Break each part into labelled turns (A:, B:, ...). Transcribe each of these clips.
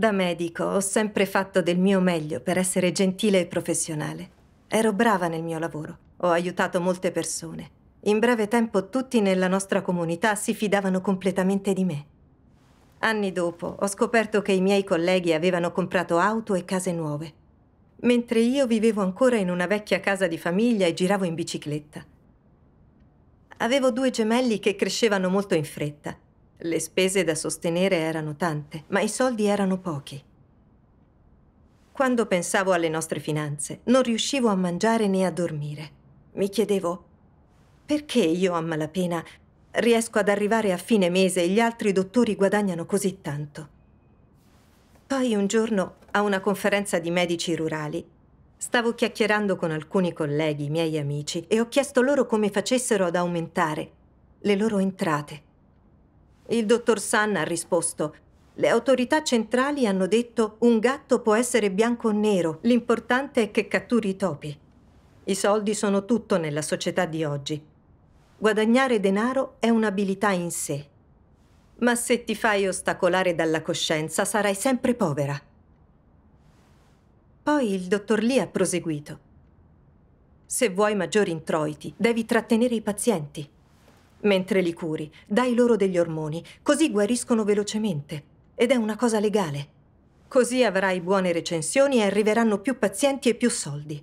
A: Da medico ho sempre fatto del mio meglio per essere gentile e professionale. Ero brava nel mio lavoro, ho aiutato molte persone. In breve tempo tutti nella nostra comunità si fidavano completamente di me. Anni dopo ho scoperto che i miei colleghi avevano comprato auto e case nuove, mentre io vivevo ancora in una vecchia casa di famiglia e giravo in bicicletta. Avevo due gemelli che crescevano molto in fretta le spese da sostenere erano tante, ma i soldi erano pochi. Quando pensavo alle nostre finanze, non riuscivo a mangiare né a dormire. Mi chiedevo, perché io a malapena riesco ad arrivare a fine mese e gli altri dottori guadagnano così tanto? Poi un giorno, a una conferenza di medici rurali, Stavo chiacchierando con alcuni colleghi, miei amici, e ho chiesto loro come facessero ad aumentare le loro entrate. Il dottor San ha risposto le autorità centrali hanno detto un gatto può essere bianco o nero, l'importante è che catturi i topi. I soldi sono tutto nella società di oggi. Guadagnare denaro è un'abilità in sé. Ma se ti fai ostacolare dalla coscienza sarai sempre povera. Poi il dottor Lee ha proseguito. Se vuoi maggiori introiti, devi trattenere i pazienti. Mentre li curi, dai loro degli ormoni, così guariscono velocemente. Ed è una cosa legale. Così avrai buone recensioni e arriveranno più pazienti e più soldi.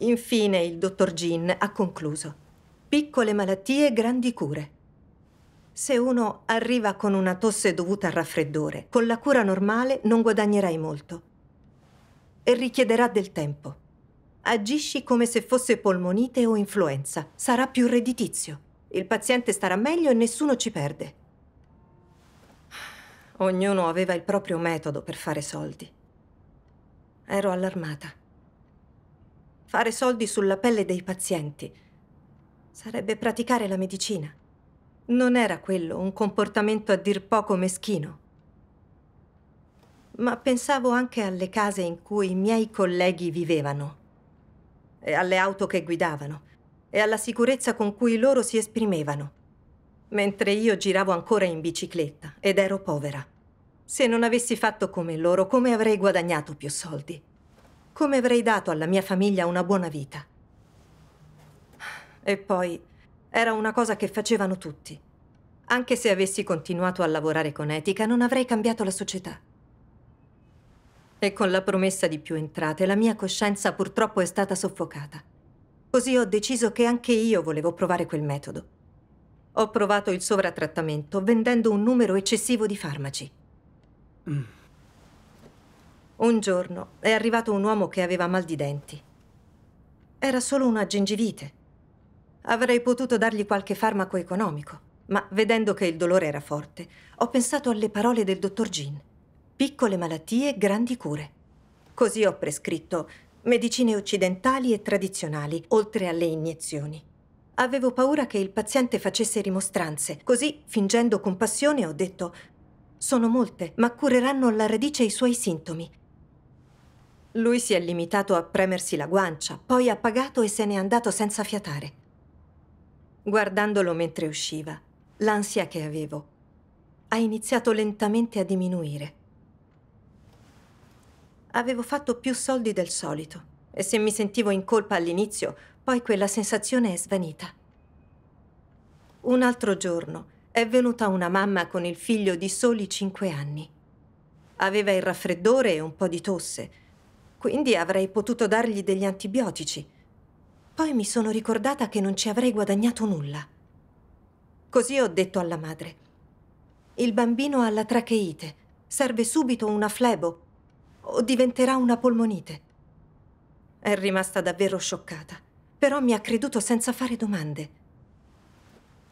A: Infine il dottor Gin ha concluso. Piccole malattie, grandi cure. Se uno arriva con una tosse dovuta al raffreddore, con la cura normale non guadagnerai molto. E richiederà del tempo. Agisci come se fosse polmonite o influenza. Sarà più redditizio. Il paziente starà meglio e nessuno ci perde. Ognuno aveva il proprio metodo per fare soldi. Ero allarmata. Fare soldi sulla pelle dei pazienti sarebbe praticare la medicina. Non era quello un comportamento a dir poco meschino. Ma pensavo anche alle case in cui i miei colleghi vivevano e alle auto che guidavano e alla sicurezza con cui loro si esprimevano, mentre io giravo ancora in bicicletta ed ero povera. Se non avessi fatto come loro, come avrei guadagnato più soldi? Come avrei dato alla mia famiglia una buona vita? E poi era una cosa che facevano tutti. Anche se avessi continuato a lavorare con etica, non avrei cambiato la società. E con la promessa di più entrate, la mia coscienza purtroppo è stata soffocata. Così ho deciso che anche io volevo provare quel metodo. Ho provato il sovrattrattamento vendendo un numero eccessivo di farmaci. Mm. Un giorno è arrivato un uomo che aveva mal di denti. Era solo una gengivite. Avrei potuto dargli qualche farmaco economico, ma vedendo che il dolore era forte, ho pensato alle parole del dottor Jean. Piccole malattie, grandi cure. Così ho prescritto medicine occidentali e tradizionali, oltre alle iniezioni. Avevo paura che il paziente facesse rimostranze, così, fingendo compassione, ho detto «Sono molte, ma cureranno alla radice i suoi sintomi». Lui si è limitato a premersi la guancia, poi ha pagato e se n'è andato senza fiatare. Guardandolo mentre usciva, l'ansia che avevo ha iniziato lentamente a diminuire avevo fatto più soldi del solito e se mi sentivo in colpa all'inizio, poi quella sensazione è svanita. Un altro giorno è venuta una mamma con il figlio di soli cinque anni. Aveva il raffreddore e un po' di tosse, quindi avrei potuto dargli degli antibiotici. Poi mi sono ricordata che non ci avrei guadagnato nulla. Così ho detto alla madre. Il bambino ha la tracheite. Serve subito una flebo o diventerà una polmonite. È rimasta davvero scioccata, però mi ha creduto senza fare domande.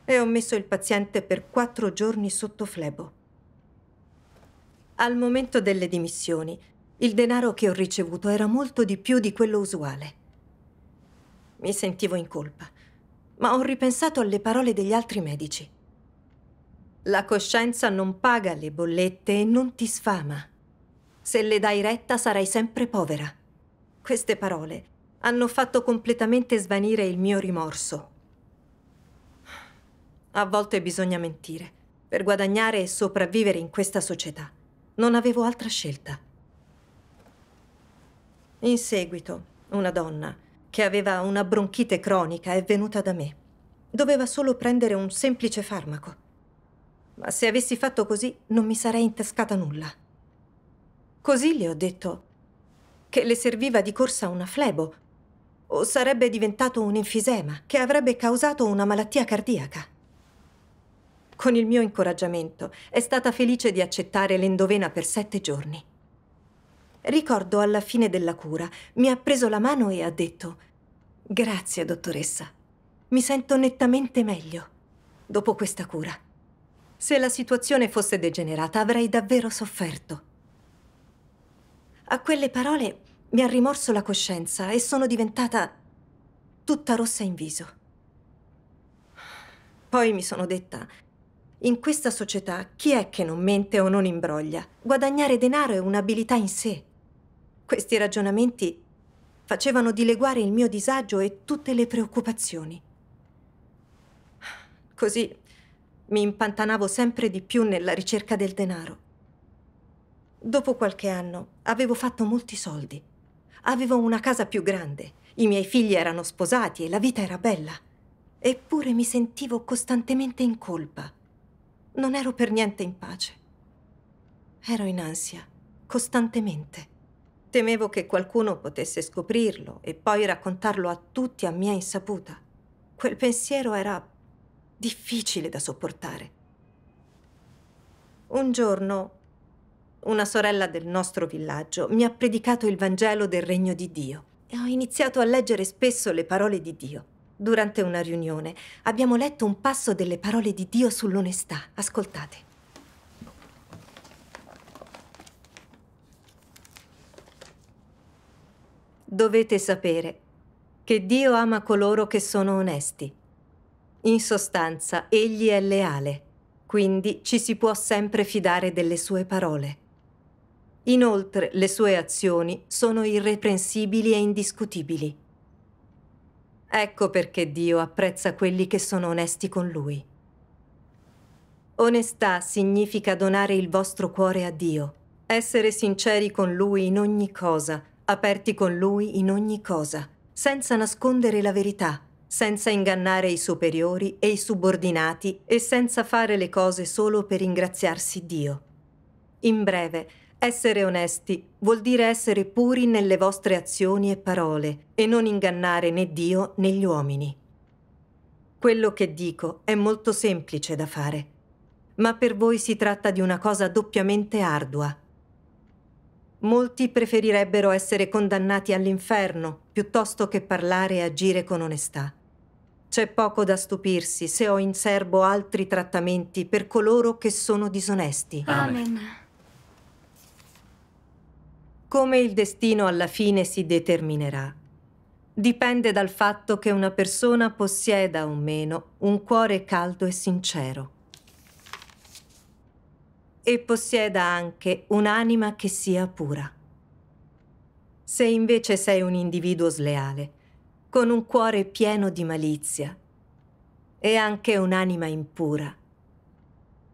A: E ho messo il paziente per quattro giorni sotto flebo. Al momento delle dimissioni, il denaro che ho ricevuto era molto di più di quello usuale. Mi sentivo in colpa, ma ho ripensato alle parole degli altri medici. La coscienza non paga le bollette e non ti sfama. Se le dai retta sarai sempre povera. Queste parole hanno fatto completamente svanire il mio rimorso. A volte bisogna mentire per guadagnare e sopravvivere in questa società. Non avevo altra scelta. In seguito, una donna che aveva una bronchite cronica è venuta da me. Doveva solo prendere un semplice farmaco. Ma se avessi fatto così non mi sarei intascata nulla. Così le ho detto che le serviva di corsa una flebo o sarebbe diventato un enfisema che avrebbe causato una malattia cardiaca. Con il mio incoraggiamento è stata felice di accettare l'endovena per sette giorni. Ricordo alla fine della cura mi ha preso la mano e ha detto «Grazie, dottoressa. Mi sento nettamente meglio dopo questa cura. Se la situazione fosse degenerata avrei davvero sofferto». A quelle parole mi ha rimorso la coscienza e sono diventata tutta rossa in viso. Poi mi sono detta, in questa società chi è che non mente o non imbroglia? Guadagnare denaro è un'abilità in sé. Questi ragionamenti facevano dileguare il mio disagio e tutte le preoccupazioni. Così mi impantanavo sempre di più nella ricerca del denaro. Dopo qualche anno avevo fatto molti soldi. Avevo una casa più grande, i miei figli erano sposati e la vita era bella. Eppure mi sentivo costantemente in colpa. Non ero per niente in pace. Ero in ansia, costantemente. Temevo che qualcuno potesse scoprirlo e poi raccontarlo a tutti a mia insaputa. Quel pensiero era difficile da sopportare. Un giorno una sorella del nostro villaggio, mi ha predicato il Vangelo del Regno di Dio e ho iniziato a leggere spesso le parole di Dio. Durante una riunione abbiamo letto un passo delle parole di Dio sull'onestà. Ascoltate. Dovete sapere che Dio ama coloro che sono onesti. In sostanza, Egli è leale, quindi ci si può sempre fidare delle sue parole. Inoltre le sue azioni sono irreprensibili e indiscutibili. Ecco perché Dio apprezza quelli che sono onesti con Lui. Onestà significa donare il vostro cuore a Dio, essere sinceri con Lui in ogni cosa, aperti con Lui in ogni cosa, senza nascondere la verità, senza ingannare i superiori e i subordinati e senza fare le cose solo per ingraziarsi Dio. In breve, essere onesti vuol dire essere puri nelle vostre azioni e parole e non ingannare né Dio né gli uomini. Quello che dico è molto semplice da fare, ma per voi si tratta di una cosa doppiamente ardua. Molti preferirebbero essere condannati all'inferno piuttosto che parlare e agire con onestà. C'è poco da stupirsi se ho in serbo altri trattamenti per coloro che sono disonesti. Amen come il destino alla fine si determinerà dipende dal fatto che una persona possieda o meno un cuore caldo e sincero e possieda anche un'anima che sia pura. Se invece sei un individuo sleale, con un cuore pieno di malizia e anche un'anima impura,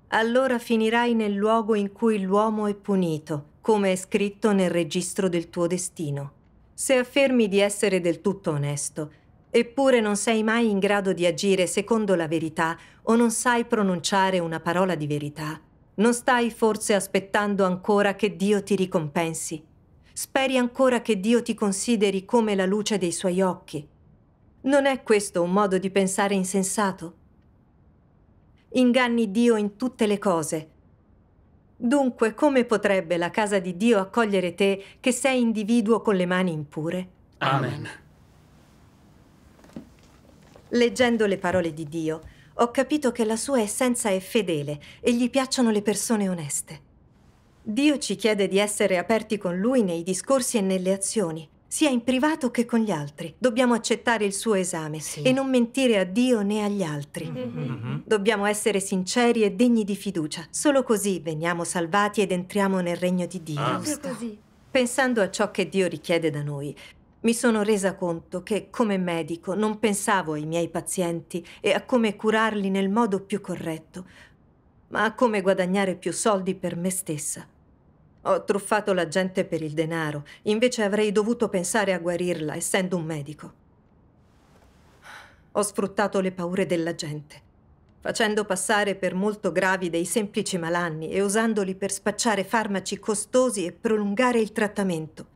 A: allora finirai nel luogo in cui l'uomo è punito come è scritto nel registro del tuo destino. Se affermi di essere del tutto onesto, eppure non sei mai in grado di agire secondo la verità o non sai pronunciare una parola di verità, non stai forse aspettando ancora che Dio ti ricompensi? Speri ancora che Dio ti consideri come la luce dei suoi occhi? Non è questo un modo di pensare insensato? Inganni Dio in tutte le cose, Dunque, come potrebbe la casa di Dio accogliere te che sei individuo con le mani impure? Amen. Leggendo le parole di Dio, ho capito che la sua essenza è fedele e gli piacciono le persone oneste. Dio ci chiede di essere aperti con lui nei discorsi e nelle azioni, sia in privato che con gli altri. Dobbiamo accettare il suo esame sì. e non mentire a Dio né agli altri. Mm-hmm. mm-hmm. mm-hmm. Dobbiamo essere sinceri e degni di fiducia. Solo così veniamo salvati ed entriamo nel regno di Dio. Ah. Pensando a ciò che Dio richiede da noi, mi sono resa conto che come medico non pensavo ai miei pazienti e a come curarli nel modo più corretto, ma a come guadagnare più soldi per me stessa. Ho truffato la gente per il denaro, invece avrei dovuto pensare a guarirla, essendo un medico. Ho sfruttato le paure della gente, facendo passare per molto gravi dei semplici malanni e usandoli per spacciare farmaci costosi e prolungare il trattamento.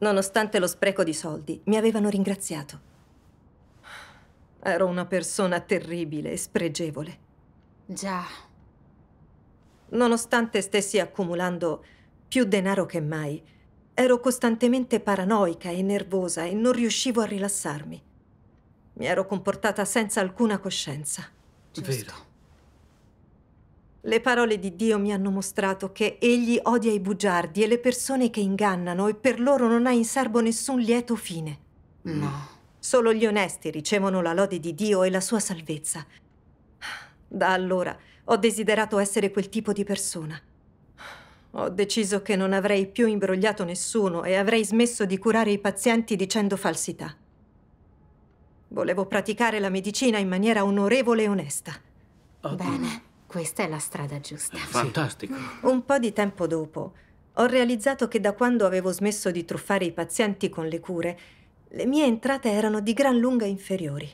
A: Nonostante lo spreco di soldi, mi avevano ringraziato. Ero una persona terribile e spregevole. Già. Nonostante stessi accumulando più denaro che mai, ero costantemente paranoica e nervosa e non riuscivo a rilassarmi. Mi ero comportata senza alcuna coscienza. Giusto. Vero. Le parole di Dio mi hanno mostrato che Egli odia i bugiardi e le persone che ingannano e per loro non ha in serbo nessun lieto fine. Mm. No. Solo gli onesti ricevono la lode di Dio e la sua salvezza. Da allora ho desiderato essere quel tipo di persona. Ho deciso che non avrei più imbrogliato nessuno e avrei smesso di curare i pazienti dicendo falsità. Volevo praticare la medicina in maniera onorevole e onesta. Ottimo. Bene, questa è la strada giusta. Fantastico. Un po' di tempo dopo ho realizzato che da quando avevo smesso di truffare i pazienti con le cure, le mie entrate erano di gran lunga inferiori.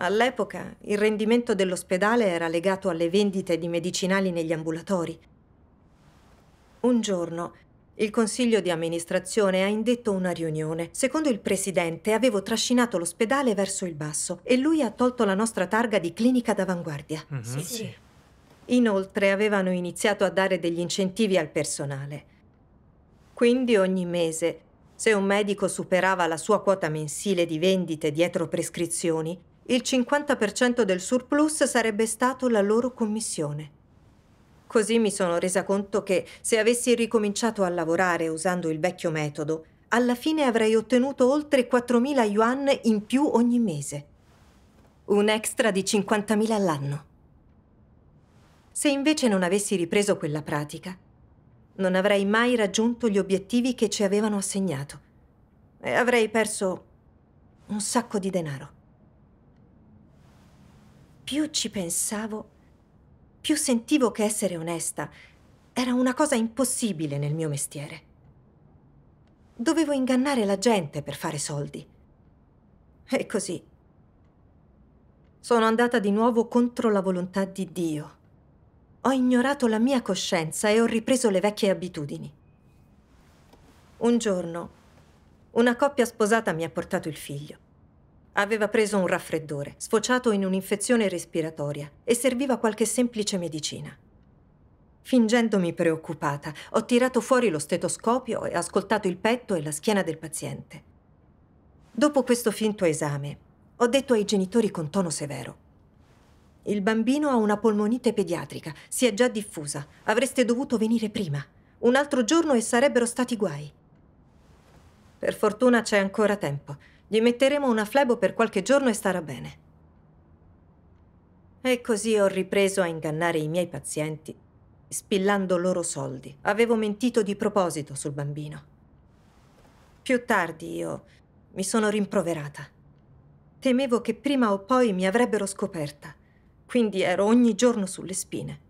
A: All'epoca il rendimento dell'ospedale era legato alle vendite di medicinali negli ambulatori. Un giorno il consiglio di amministrazione ha indetto una riunione. Secondo il presidente avevo trascinato l'ospedale verso il basso e lui ha tolto la nostra targa di clinica d'avanguardia. Mm -hmm. sì, sì. Inoltre avevano iniziato a dare degli incentivi al personale. Quindi ogni mese, se un medico superava la sua quota mensile di vendite dietro prescrizioni, il 50% del surplus sarebbe stato la loro commissione. Così mi sono resa conto che se avessi ricominciato a lavorare usando il vecchio metodo, alla fine avrei ottenuto oltre 4.000 yuan in più ogni mese. Un extra di 50.000 all'anno. Se invece non avessi ripreso quella pratica, non avrei mai raggiunto gli obiettivi che ci avevano assegnato e avrei perso un sacco di denaro più ci pensavo, più sentivo che essere onesta era una cosa impossibile nel mio mestiere. Dovevo ingannare la gente per fare soldi. E così. Sono andata di nuovo contro la volontà di Dio. Ho ignorato la mia coscienza e ho ripreso le vecchie abitudini. Un giorno, una coppia sposata mi ha portato il figlio. Aveva preso un raffreddore, sfociato in un'infezione respiratoria, e serviva qualche semplice medicina. Fingendomi preoccupata, ho tirato fuori lo stetoscopio e ascoltato il petto e la schiena del paziente. Dopo questo finto esame, ho detto ai genitori con tono severo. Il bambino ha una polmonite pediatrica, si è già diffusa. Avreste dovuto venire prima. Un altro giorno e sarebbero stati guai. Per fortuna c'è ancora tempo. Gli metteremo una flebo per qualche giorno e starà bene. E così ho ripreso a ingannare i miei pazienti, spillando loro soldi. Avevo mentito di proposito sul bambino. Più tardi io mi sono rimproverata. Temevo che prima o poi mi avrebbero scoperta, quindi ero ogni giorno sulle spine.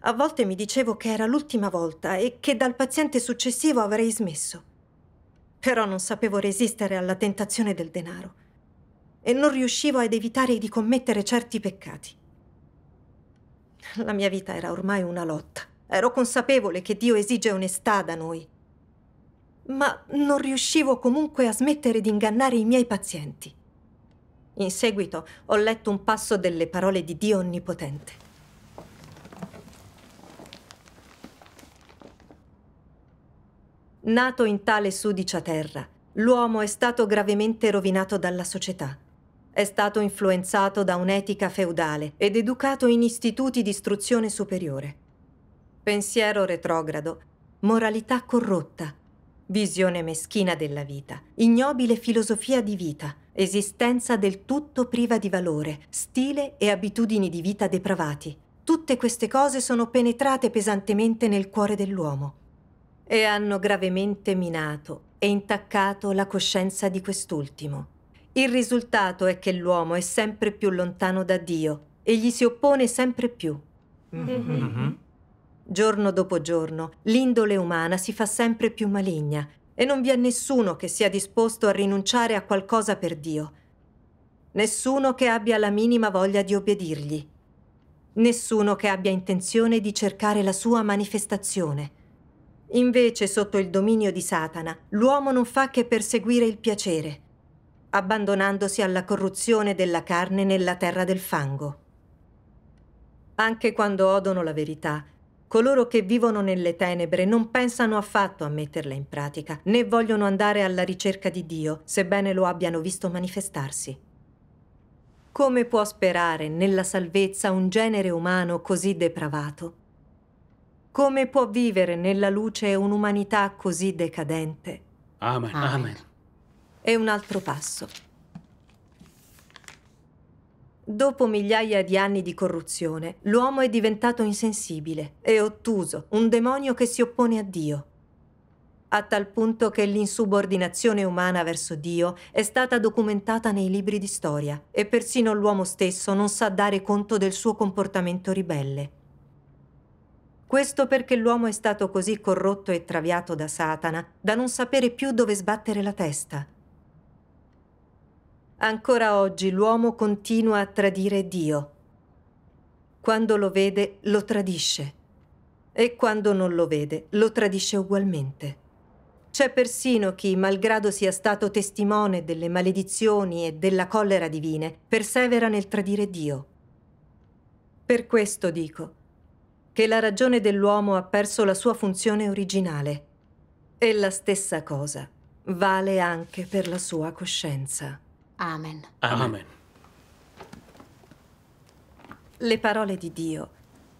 A: A volte mi dicevo che era l'ultima volta e che dal paziente successivo avrei smesso però non sapevo resistere alla tentazione del denaro e non riuscivo ad evitare di commettere certi peccati. La mia vita era ormai una lotta. Ero consapevole che Dio esige onestà da noi, ma non riuscivo comunque a smettere di ingannare i miei pazienti. In seguito ho letto un passo delle parole di Dio Onnipotente. Nato in tale sudicia terra, l'uomo è stato gravemente rovinato dalla società. È stato influenzato da un'etica feudale ed educato in istituti di istruzione superiore. Pensiero retrogrado, moralità corrotta, visione meschina della vita, ignobile filosofia di vita, esistenza del tutto priva di valore, stile e abitudini di vita depravati. Tutte queste cose sono penetrate pesantemente nel cuore dell'uomo e hanno gravemente minato e intaccato la coscienza di quest'ultimo. Il risultato è che l'uomo è sempre più lontano da Dio e gli si oppone sempre più. Mm-hmm. mm-hmm. Giorno dopo giorno l'indole umana si fa sempre più maligna e non vi è nessuno che sia disposto a rinunciare a qualcosa per Dio. Nessuno che abbia la minima voglia di obbedirgli. Nessuno che abbia intenzione di cercare la sua manifestazione. Invece, sotto il dominio di Satana, l'uomo non fa che perseguire il piacere, abbandonandosi alla corruzione della carne nella terra del fango. Anche quando odono la verità, coloro che vivono nelle tenebre non pensano affatto a metterla in pratica, né vogliono andare alla ricerca di Dio, sebbene lo abbiano visto manifestarsi. Come può sperare nella salvezza un genere umano così depravato come può vivere nella luce un'umanità così decadente? Amen, amen. amen. E un altro passo. Dopo migliaia di anni di corruzione, l'uomo è diventato insensibile e ottuso, un demonio che si oppone a Dio. A tal punto che l'insubordinazione umana verso Dio è stata documentata nei libri di storia e persino l'uomo stesso non sa dare conto del suo comportamento ribelle. Questo perché l'uomo è stato così corrotto e traviato da Satana da non sapere più dove sbattere la testa. Ancora oggi l'uomo continua a tradire Dio. Quando lo vede, lo tradisce. E quando non lo vede, lo tradisce ugualmente. C'è persino chi, malgrado sia stato testimone delle maledizioni e della collera divine, persevera nel tradire Dio. Per questo dico, che la ragione dell'uomo ha perso la sua funzione originale. E la stessa cosa vale anche per la sua coscienza. Amen. Amen. Le parole di Dio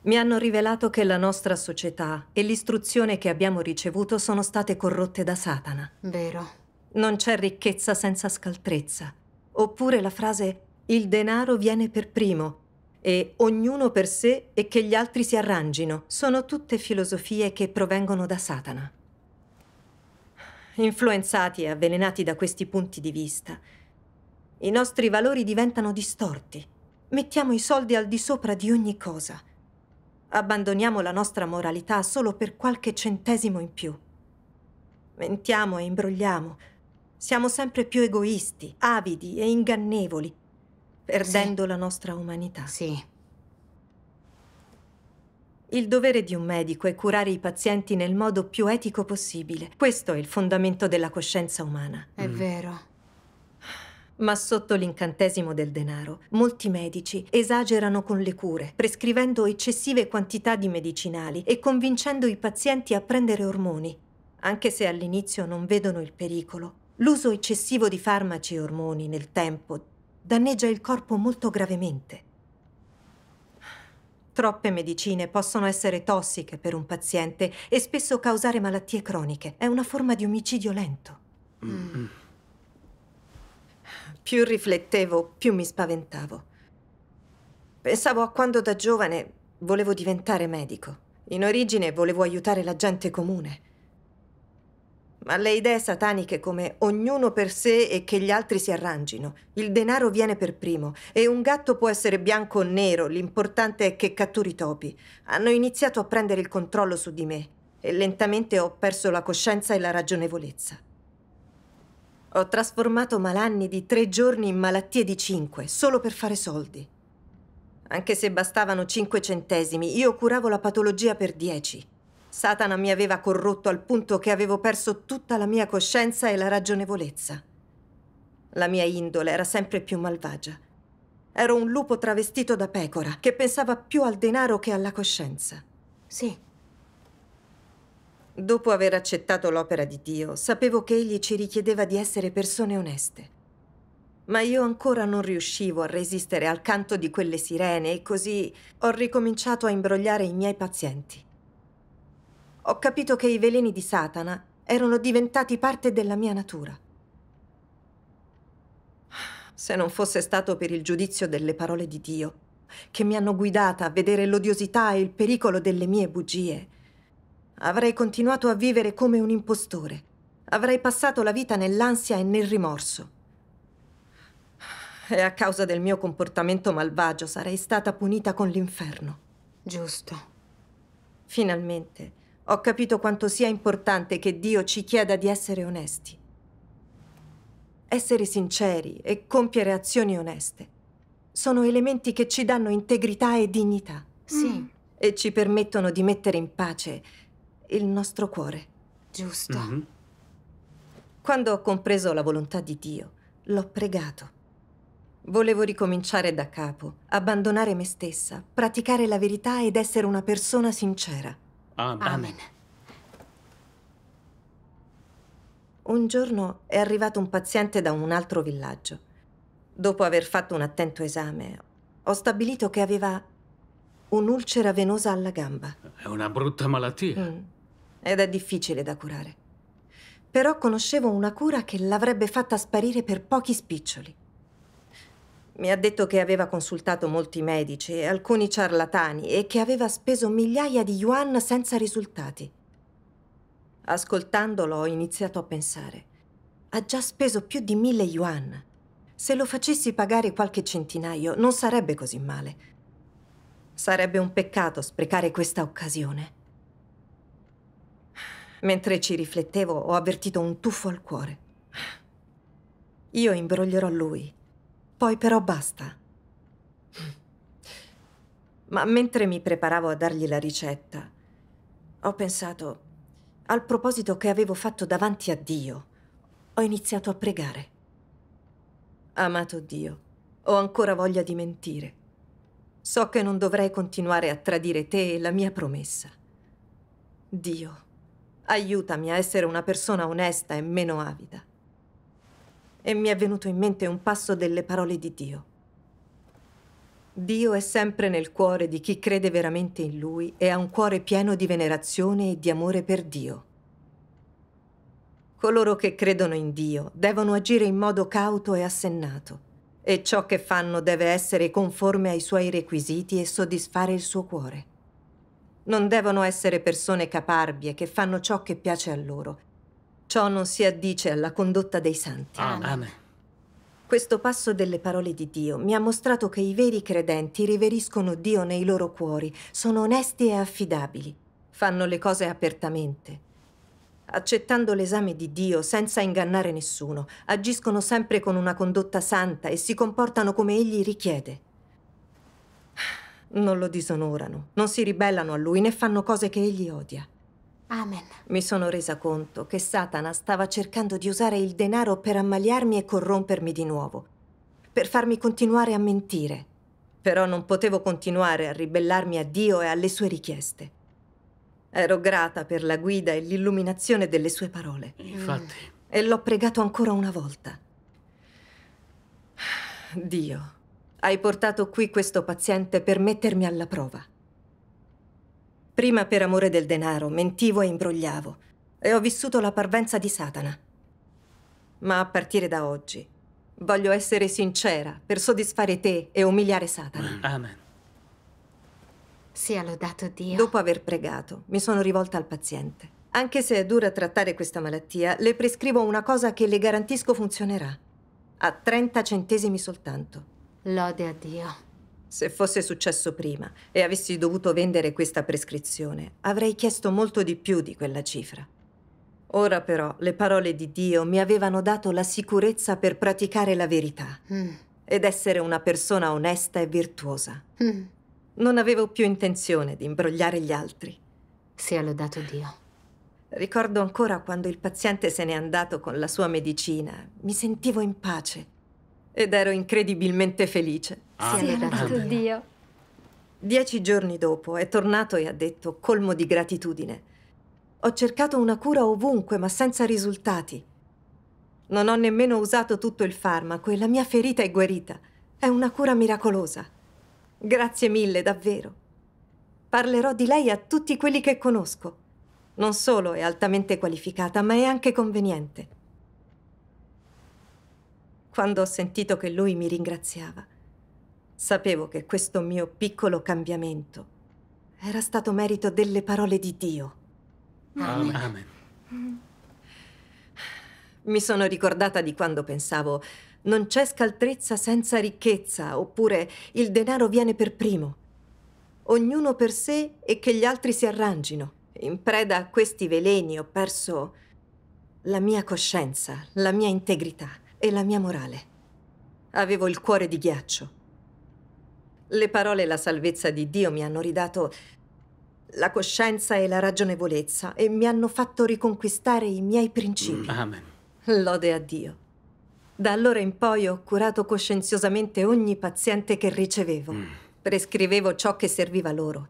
A: mi hanno rivelato che la nostra società e l'istruzione che abbiamo ricevuto sono state corrotte da Satana. Vero. Non c'è ricchezza senza scaltrezza. Oppure la frase il denaro viene per primo e ognuno per sé e che gli altri si arrangino. Sono tutte filosofie che provengono da Satana. Influenzati e avvelenati da questi punti di vista, i nostri valori diventano distorti. Mettiamo i soldi al di sopra di ogni cosa. Abbandoniamo la nostra moralità solo per qualche centesimo in più. Mentiamo e imbrogliamo. Siamo sempre più egoisti, avidi e ingannevoli, perdendo sì. la nostra umanità. Sì. Il dovere di un medico è curare i pazienti nel modo più etico possibile. Questo è il fondamento della coscienza umana. È mm. vero. Ma sotto l'incantesimo del denaro, molti medici esagerano con le cure, prescrivendo eccessive quantità di medicinali e convincendo i pazienti a prendere ormoni. Anche se all'inizio non vedono il pericolo, l'uso eccessivo di farmaci e ormoni nel tempo danneggia il corpo molto gravemente. Troppe medicine possono essere tossiche per un paziente e spesso causare malattie croniche. È una forma di omicidio lento. Mm. Più riflettevo, più mi spaventavo. Pensavo a quando da giovane volevo diventare medico. In origine volevo aiutare la gente comune ma le idee sataniche come ognuno per sé e che gli altri si arrangino. Il denaro viene per primo e un gatto può essere bianco o nero, l'importante è che catturi topi. Hanno iniziato a prendere il controllo su di me e lentamente ho perso la coscienza e la ragionevolezza. Ho trasformato malanni di tre giorni in malattie di cinque, solo per fare soldi. Anche se bastavano cinque centesimi, io curavo la patologia per dieci. Satana mi aveva corrotto al punto che avevo perso tutta la mia coscienza e la ragionevolezza. La mia indole era sempre più malvagia. Ero un lupo travestito da pecora che pensava più al denaro che alla coscienza. Sì. Dopo aver accettato l'opera di Dio, sapevo che Egli ci richiedeva di essere persone oneste. Ma io ancora non riuscivo a resistere al canto di quelle sirene e così ho ricominciato a imbrogliare i miei pazienti ho capito che i veleni di Satana erano diventati parte della mia natura. Se non fosse stato per il giudizio delle parole di Dio, che mi hanno guidata a vedere l'odiosità e il pericolo delle mie bugie, avrei continuato a vivere come un impostore. Avrei passato la vita nell'ansia e nel rimorso. E a causa del mio comportamento malvagio sarei stata punita con l'inferno. Giusto. Finalmente ho capito quanto sia importante che Dio ci chieda di essere onesti. Essere sinceri e compiere azioni oneste sono elementi che ci danno integrità e dignità. Sì. Mm. E ci permettono di mettere in pace il nostro cuore. Giusto. Mm -hmm. Quando ho compreso la volontà di Dio, l'ho pregato. Volevo ricominciare da capo, abbandonare me stessa, praticare la verità ed essere una persona sincera. Amen. Amen. Un giorno è arrivato un paziente da un altro villaggio. Dopo aver fatto un attento esame, ho stabilito che aveva un'ulcera venosa alla gamba. È una brutta malattia. Mm. Ed è difficile da curare. Però conoscevo una cura che l'avrebbe fatta sparire per pochi spiccioli. Mi ha detto che aveva consultato molti medici e alcuni ciarlatani e che aveva speso migliaia di yuan senza risultati. Ascoltandolo ho iniziato a pensare. Ha già speso più di mille yuan. Se lo facessi pagare qualche centinaio non sarebbe così male. Sarebbe un peccato sprecare questa occasione. Mentre ci riflettevo ho avvertito un tuffo al cuore. Io imbroglierò lui poi però basta. Ma mentre mi preparavo a dargli la ricetta, ho pensato al proposito che avevo fatto davanti a Dio. Ho iniziato a pregare. Amato Dio, ho ancora voglia di mentire. So che non dovrei continuare a tradire te e la mia promessa. Dio, aiutami a essere una persona onesta e meno avida e mi è venuto in mente un passo delle parole di Dio. Dio è sempre nel cuore di chi crede veramente in Lui e ha un cuore pieno di venerazione e di amore per Dio. Coloro che credono in Dio devono agire in modo cauto e assennato, e ciò che fanno deve essere conforme ai suoi requisiti e soddisfare il suo cuore. Non devono essere persone caparbie che fanno ciò che piace a loro Ciò non si addice alla condotta dei santi. Ah, amen. Amen. Questo passo delle parole di Dio mi ha mostrato che i veri credenti riveriscono Dio nei loro cuori, sono onesti e affidabili, fanno le cose apertamente. Accettando l'esame di Dio senza ingannare nessuno, agiscono sempre con una condotta santa e si comportano come Egli richiede. Non lo disonorano, non si ribellano a Lui né fanno cose che Egli odia. Amen. Mi sono resa conto che Satana stava cercando di usare il denaro per ammaliarmi e corrompermi di nuovo, per farmi continuare a mentire. Però non potevo continuare a ribellarmi a Dio e alle sue richieste. Ero grata per la guida e l'illuminazione delle sue parole. Infatti. E l'ho pregato ancora una volta. Dio, hai portato qui questo paziente per mettermi alla prova. Prima per amore del denaro mentivo e imbrogliavo e ho vissuto la parvenza di Satana. Ma a partire da oggi voglio essere sincera per soddisfare te e umiliare Satana. Amen. Sia lodato Dio. Dopo aver pregato, mi sono rivolta al paziente. Anche se è dura trattare questa malattia, le prescrivo una cosa che le garantisco funzionerà. A 30 centesimi soltanto. Lode a Dio. Se fosse successo prima e avessi dovuto vendere questa prescrizione, avrei chiesto molto di più di quella cifra. Ora però le parole di Dio mi avevano dato la sicurezza per praticare la verità mm. ed essere una persona onesta e virtuosa. Mm. Non avevo più intenzione di imbrogliare gli altri. Sia lodato Dio. Ricordo ancora quando il paziente se n'è andato con la sua medicina. Mi sentivo in pace ed ero incredibilmente felice. Ah, sì, grazie Dio. Dieci giorni dopo è tornato e ha detto, colmo di gratitudine, ho cercato una cura ovunque ma senza risultati. Non ho nemmeno usato tutto il farmaco e la mia ferita è guarita. È una cura miracolosa. Grazie mille, davvero. Parlerò di lei a tutti quelli che conosco. Non solo è altamente qualificata, ma è anche conveniente. Quando ho sentito che lui mi ringraziava, Sapevo che questo mio piccolo cambiamento era stato merito delle parole di Dio. Amen. Amen. Mi sono ricordata di quando pensavo non c'è scaltrezza senza ricchezza, oppure il denaro viene per primo. Ognuno per sé e che gli altri si arrangino. In preda a questi veleni ho perso la mia coscienza, la mia integrità e la mia morale. Avevo il cuore di ghiaccio le parole e la salvezza di Dio mi hanno ridato la coscienza e la ragionevolezza e mi hanno fatto riconquistare i miei principi. Mm, amen. Lode a Dio. Da allora in poi ho curato coscienziosamente ogni paziente che ricevevo. Mm. Prescrivevo ciò che serviva loro.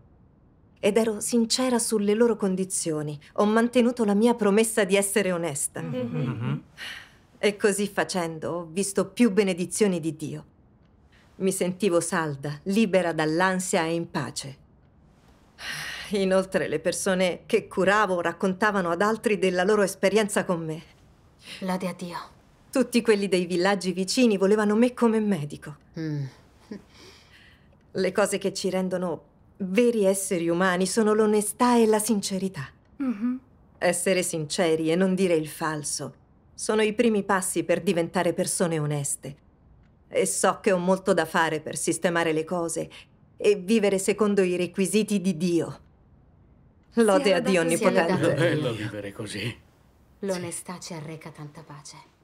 A: Ed ero sincera sulle loro condizioni. Ho mantenuto la mia promessa di essere onesta. Mm -hmm. Mm -hmm. E così facendo ho visto più benedizioni di Dio. Mi sentivo salda, libera dall'ansia e in pace. Inoltre le persone che curavo raccontavano ad altri della loro esperienza con me. Lode a Dio. Tutti quelli dei villaggi vicini volevano me come medico. Mm. Le cose che ci rendono veri esseri umani sono l'onestà e la sincerità. Mm -hmm. Essere sinceri e non dire il falso sono i primi passi per diventare persone oneste e so che ho molto da fare per sistemare le cose e vivere secondo i requisiti di Dio. Lode a Dio onnipotente. È bello vivere così. L'onestà ci arreca tanta pace.